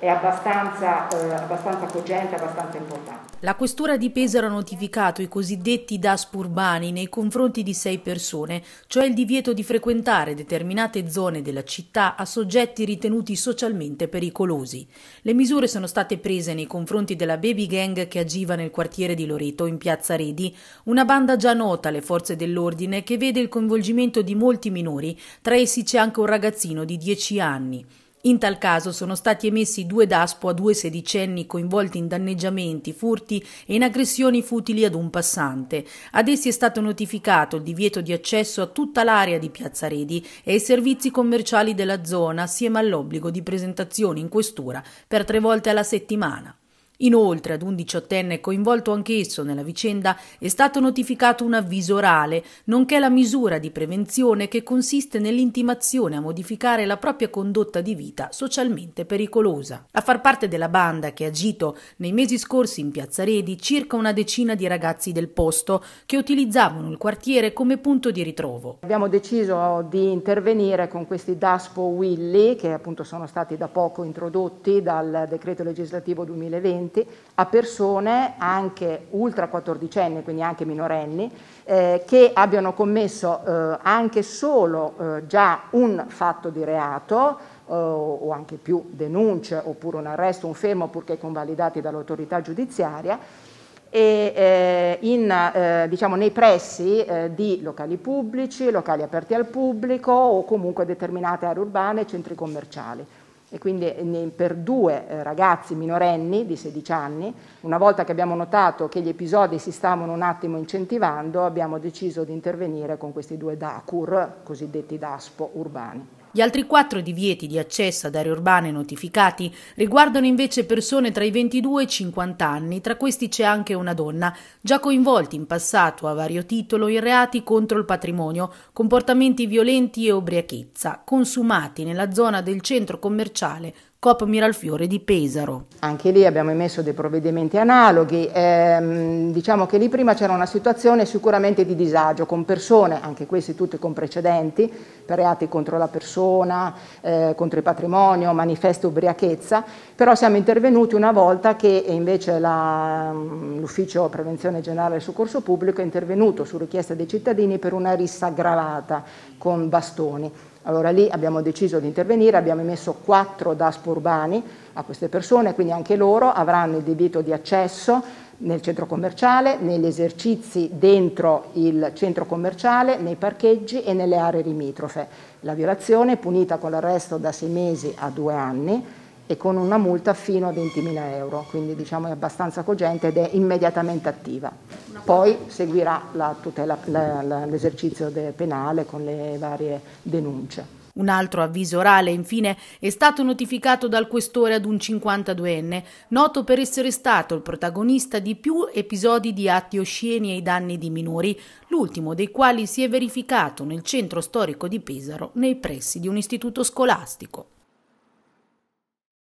è abbastanza, eh, abbastanza cogente, abbastanza importante. La questura di Pesaro ha notificato i cosiddetti DASP urbani nei confronti di sei persone, cioè il divieto di frequentare determinate zone della città a soggetti ritenuti socialmente pericolosi. Le misure sono state prese nei confronti della baby gang che agiva nel quartiere di Loreto, in piazza Redi, una banda già nota alle forze dell'ordine che vede il coinvolgimento di molti minori, tra essi c'è anche un ragazzino di 10 anni. In tal caso sono stati emessi due DASPO a due sedicenni coinvolti in danneggiamenti, furti e in aggressioni futili ad un passante. Ad essi è stato notificato il divieto di accesso a tutta l'area di Piazza Redi e ai servizi commerciali della zona, assieme all'obbligo di presentazione in questura per tre volte alla settimana. Inoltre ad un diciottenne coinvolto anch'esso nella vicenda è stato notificato un avviso orale, nonché la misura di prevenzione che consiste nell'intimazione a modificare la propria condotta di vita socialmente pericolosa. A far parte della banda che ha agito nei mesi scorsi in Piazza Redi circa una decina di ragazzi del posto che utilizzavano il quartiere come punto di ritrovo. Abbiamo deciso di intervenire con questi Daspo Willy che appunto sono stati da poco introdotti dal decreto legislativo 2020 studenti a persone anche ultra quattordicenni, quindi anche minorenni, eh, che abbiano commesso eh, anche solo eh, già un fatto di reato eh, o anche più denunce oppure un arresto, un fermo, purché convalidati dall'autorità giudiziaria, e eh, in, eh, diciamo, nei pressi eh, di locali pubblici, locali aperti al pubblico o comunque determinate aree urbane e centri commerciali e quindi eh, per due eh, ragazzi minorenni di 16 anni. Una volta che abbiamo notato che gli episodi si stavano un attimo incentivando, abbiamo deciso di intervenire con questi due DACUR, cosiddetti DASPO urbani. Gli altri quattro divieti di accesso ad aree urbane notificati riguardano invece persone tra i 22 e i 50 anni, tra questi c'è anche una donna, già coinvolti in passato a vario titolo in reati contro il patrimonio, comportamenti violenti e ubriachezza, consumati nella zona del centro commerciale COP Miralfiore di Pesaro. Anche lì abbiamo emesso dei provvedimenti analoghi, ehm, diciamo che lì prima c'era una situazione sicuramente di disagio con persone, anche queste tutte con precedenti, per reati contro la persona, eh, contro il patrimonio, manifesta ubriachezza, però siamo intervenuti una volta che invece la, mm, l'Ufficio Prevenzione Generale del Soccorso Pubblico è intervenuto su richiesta dei cittadini per una rissa aggravata con bastoni. Allora lì abbiamo deciso di intervenire, abbiamo emesso quattro DASP urbani a queste persone, quindi anche loro avranno il debito di accesso nel centro commerciale, negli esercizi dentro il centro commerciale, nei parcheggi e nelle aree limitrofe. La violazione è punita con l'arresto da sei mesi a due anni e con una multa fino a 20.000 euro, quindi diciamo è abbastanza cogente ed è immediatamente attiva. Poi seguirà l'esercizio penale con le varie denunce. Un altro avviso orale, infine, è stato notificato dal questore ad un 52enne, noto per essere stato il protagonista di più episodi di atti osceni ai danni di minori, l'ultimo dei quali si è verificato nel centro storico di Pesaro, nei pressi di un istituto scolastico.